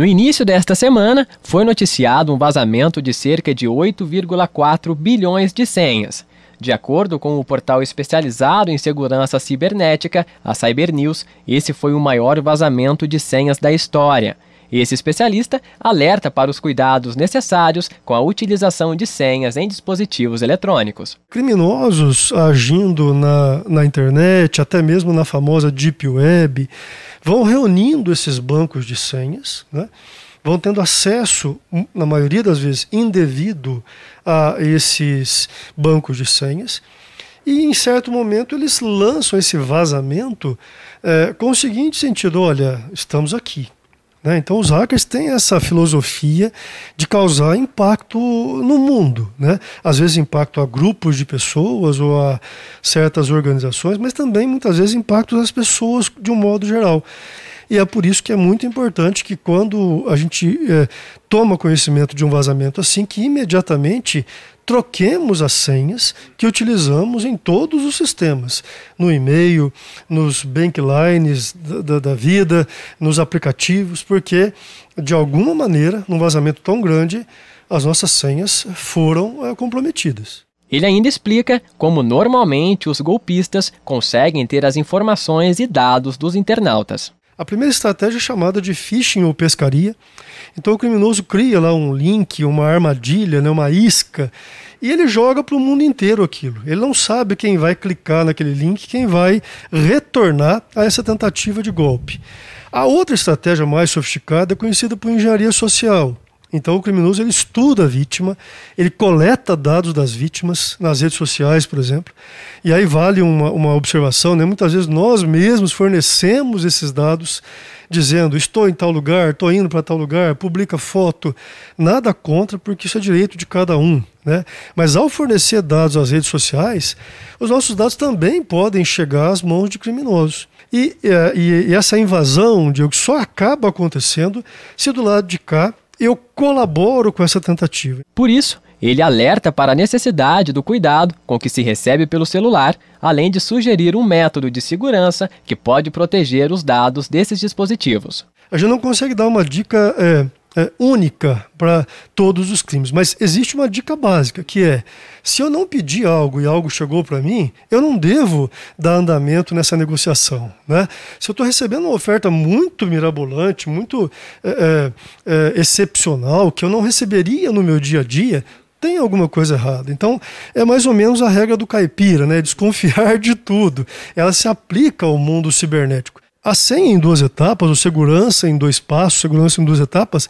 No início desta semana, foi noticiado um vazamento de cerca de 8,4 bilhões de senhas. De acordo com o portal especializado em segurança cibernética, a Cybernews, esse foi o maior vazamento de senhas da história. Esse especialista alerta para os cuidados necessários com a utilização de senhas em dispositivos eletrônicos. Criminosos agindo na, na internet, até mesmo na famosa Deep Web, vão reunindo esses bancos de senhas, né? vão tendo acesso, hum, na maioria das vezes, indevido a esses bancos de senhas. E em certo momento eles lançam esse vazamento é, com o seguinte sentido: olha, estamos aqui, né? Então, os hackers têm essa filosofia de causar impacto no mundo. Né? Às vezes, impacto a grupos de pessoas ou a certas organizações, mas também, muitas vezes, impacto às pessoas de um modo geral. E é por isso que é muito importante que quando a gente é, toma conhecimento de um vazamento assim, que imediatamente troquemos as senhas que utilizamos em todos os sistemas, no e-mail, nos banklines da, da, da vida, nos aplicativos, porque de alguma maneira, num vazamento tão grande, as nossas senhas foram é, comprometidas. Ele ainda explica como normalmente os golpistas conseguem ter as informações e dados dos internautas. A primeira estratégia é chamada de phishing ou pescaria. Então o criminoso cria lá um link, uma armadilha, né, uma isca, e ele joga para o mundo inteiro aquilo. Ele não sabe quem vai clicar naquele link, quem vai retornar a essa tentativa de golpe. A outra estratégia mais sofisticada é conhecida por engenharia social. Então o criminoso ele estuda a vítima, ele coleta dados das vítimas nas redes sociais, por exemplo. E aí vale uma, uma observação, né? Muitas vezes nós mesmos fornecemos esses dados dizendo estou em tal lugar, estou indo para tal lugar, publica foto, nada contra, porque isso é direito de cada um. Né? Mas ao fornecer dados às redes sociais, os nossos dados também podem chegar às mãos de criminosos. E, eh, e, e essa invasão, Diego, só acaba acontecendo se do lado de cá eu colaboro com essa tentativa. Por isso, ele alerta para a necessidade do cuidado com que se recebe pelo celular, além de sugerir um método de segurança que pode proteger os dados desses dispositivos. A gente não consegue dar uma dica é é, única para todos os crimes, mas existe uma dica básica que é: se eu não pedi algo e algo chegou para mim, eu não devo dar andamento nessa negociação. Né? Se eu estou recebendo uma oferta muito mirabolante, muito é, é, é, excepcional, que eu não receberia no meu dia a dia, tem alguma coisa errada. Então, é mais ou menos a regra do caipira, né? Desconfiar de tudo. Ela se aplica ao mundo cibernético. A senha em duas etapas, ou segurança em dois passos, segurança em duas etapas,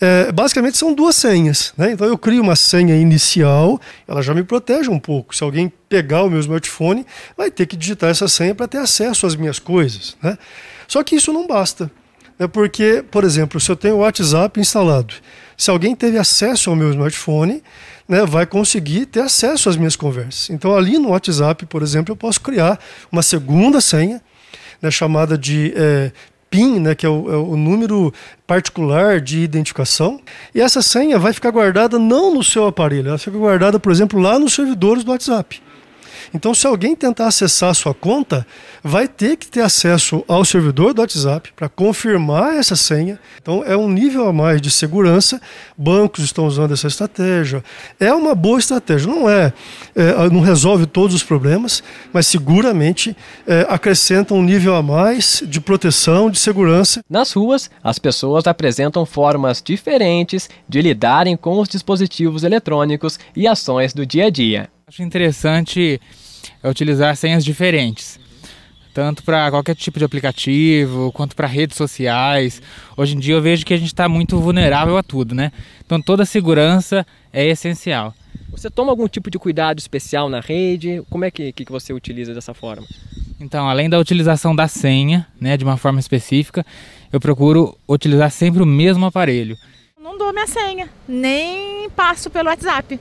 é, basicamente são duas senhas. Né? Então eu crio uma senha inicial, ela já me protege um pouco. Se alguém pegar o meu smartphone, vai ter que digitar essa senha para ter acesso às minhas coisas. Né? Só que isso não basta. Né? Porque, por exemplo, se eu tenho o WhatsApp instalado, se alguém teve acesso ao meu smartphone, né, vai conseguir ter acesso às minhas conversas. Então ali no WhatsApp, por exemplo, eu posso criar uma segunda senha né, chamada de é, PIN, né, que é o, é o, número particular de identificação. E essa senha vai ficar guardada não no seu aparelho, ela fica guardada, por exemplo, lá nos servidores do WhatsApp. Então, se alguém tentar acessar a sua conta, vai ter que ter acesso ao servidor do WhatsApp para confirmar essa senha. Então, é um nível a mais de segurança. Bancos estão usando essa estratégia. É uma boa estratégia, não é, é ah, não resolve todos os problemas, mas seguramente é, acrescenta um nível a mais de proteção, de segurança. Nas ruas, as pessoas apresentam formas diferentes de lidarem com os dispositivos eletrônicos e ações do dia a dia. Acho interessante é, utilizar senhas diferentes. Tanto para qualquer tipo de aplicativo, quanto para redes sociais. Hoje em dia eu vejo que a gente está muito vulnerável a tudo, né? Então toda segurança é essencial. Você toma algum tipo de cuidado especial na rede? Como é que, que você utiliza dessa forma? Então, além da utilização da senha, né, de uma forma específica, eu procuro utilizar sempre o mesmo aparelho. Não dou minha senha, nem passo pelo WhatsApp.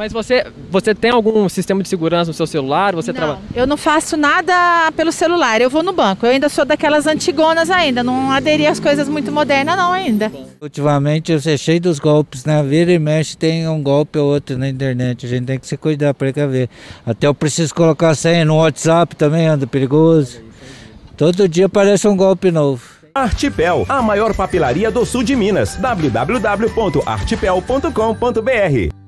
Mas você, você tem algum sistema de segurança no seu celular? Você não, trabalha... eu não faço nada pelo celular, eu vou no banco. Eu ainda sou daquelas antigonas ainda, não aderi às coisas muito modernas não ainda. Ultimamente eu sei cheio dos golpes, né? Vira e mexe tem um golpe ou outro na internet. A gente tem que se cuidar, para ver. Até eu preciso colocar a senha no WhatsApp também, anda perigoso. Todo dia aparece um golpe novo. Artipel, a maior papelaria do sul de Minas. www.artipel.com.br